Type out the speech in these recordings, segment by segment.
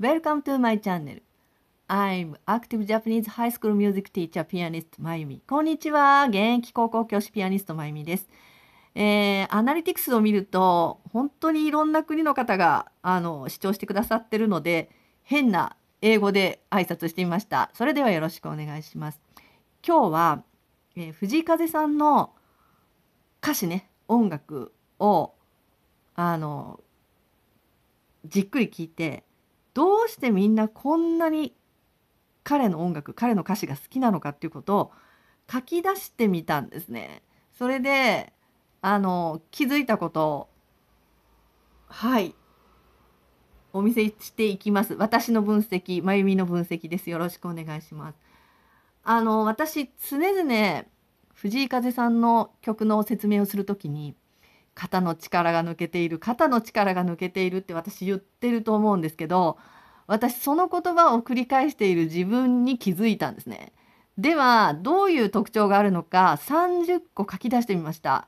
Welcome to my channel. I'm active Japanese high school music teacher pianist まゆみ。こんにちは。現役高校教師ピアニストまゆみです。えー、アナリティクスを見ると、本当にいろんな国の方が、あの、視聴してくださってるので、変な英語で挨拶してみました。それではよろしくお願いします。今日は、えー、藤井風さんの歌詞ね、音楽を、あの、じっくり聞いてどうしてみんなこんなに彼の音楽彼の歌詞が好きなのかっていうことを書き出してみたんですね。それであの気づいたことはいお見せしていきます。私の分析、まゆみの分析です。よろしくお願いします。あの私常々藤井風さんの曲の説明をするときに肩の力が抜けている肩の力が抜けているって私言ってると思うんですけど私その言葉を繰り返している自分に気づいたんですね。ではどういう特徴があるのか30個書き出してみました。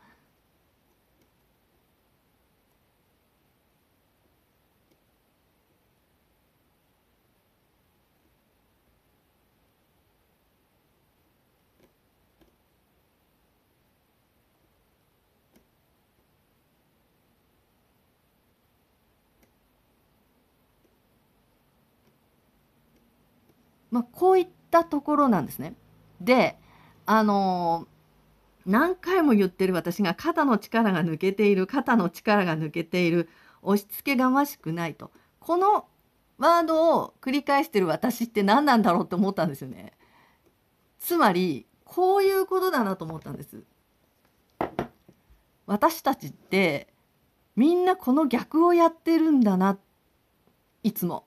まあ、こういったところなんですね。で、あのー、何回も言ってる私が肩の力が抜けている、肩の力が抜けている、押し付けがましくないと。このワードを繰り返してる私って何なんだろうって思ったんですよね。つまり、こういうことだなと思ったんです。私たちってみんなこの逆をやってるんだないつも。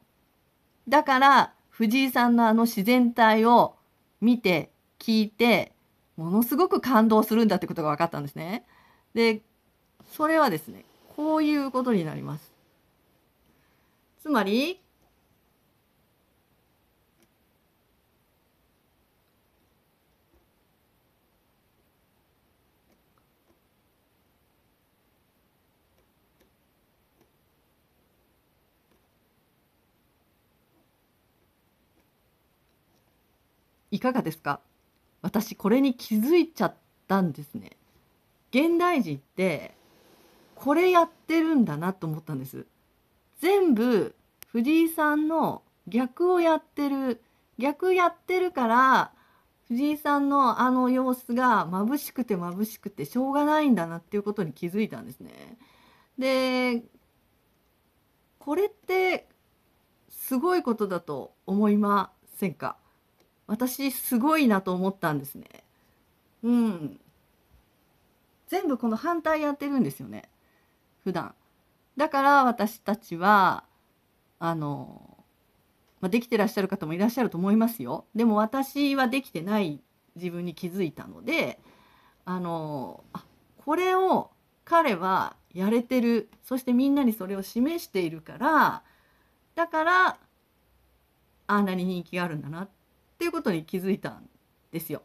だから藤井さんのあの自然体を見て聞いてものすごく感動するんだってことが分かったんですね。でそれはですねこういうことになります。つまりいかがですか私これに気づいちゃったんですね。現代人ってこれやってるんだなと思ったんです。全部藤井さんの逆をやってる逆やってるから藤井さんのあの様子が眩しくて眩しくてしょうがないんだなっていうことに気づいたんですね。でこれってすごいことだと思いませんか私すごいなと思ったんですね。うん。全部この反対やってるんですよね。普段。だから私たちは、あの、まあ、できてらっしゃる方もいらっしゃると思いますよ。でも私はできてない自分に気づいたので、あの、あ、これを彼はやれてる。そしてみんなにそれを示しているから、だから、あんなに人気があるんだなっっていうことに気づいたんですよ。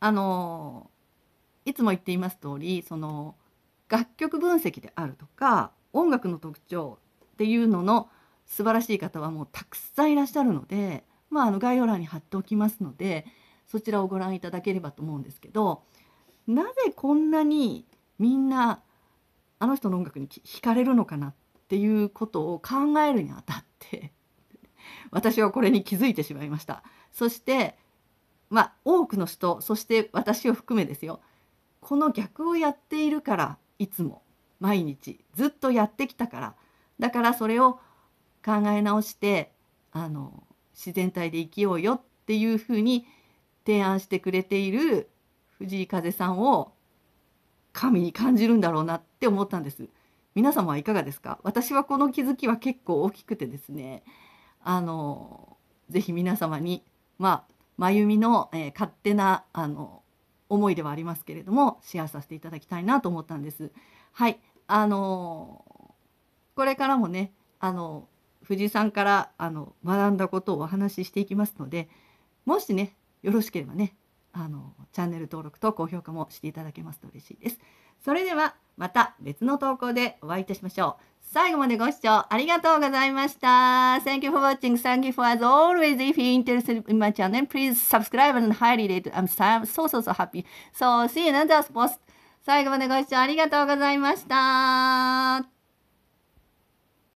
あのいつも言っています通りその楽曲分析であるとか音楽の特徴っていうのの素晴らしい方はもうたくさんいらっしゃるので、まあ、あの概要欄に貼っておきますのでそちらをご覧いただければと思うんですけどなぜこんなにみんなあの人の音楽に惹かれるのかなっていうことを考えるにあたって私はこれに気づいてしまいました。そしてまあ多くの人そして私を含めですよこの逆をやっているからいつも毎日ずっとやってきたからだからそれを考え直してあの自然体で生きようよっていうふうに提案してくれている藤井風さんを神に感じるんだろうなって思ったんです。皆様はいかがですか私はこの気づきは結構大きくてですねあのぜひ皆様にまあ真由美の、えー、勝手なあの思いではありますけれどもシェアさせていただきたいなと思ったんです。はいあのこれからもねあの藤井さんからあの学んだことをお話ししていきますのでもしねよろしければねあのチャンネル登録と高評価もしていただけますと嬉しいです。それではまた別の投稿でお会いいたしましょう。最後までご視聴ありがとうございました。Thank you for watching. Thank you for as always. If you're interested in my channel, please subscribe and highly rate. I'm so, so, so happy. So, see you in another post. 最後までご視聴ありがとうございました。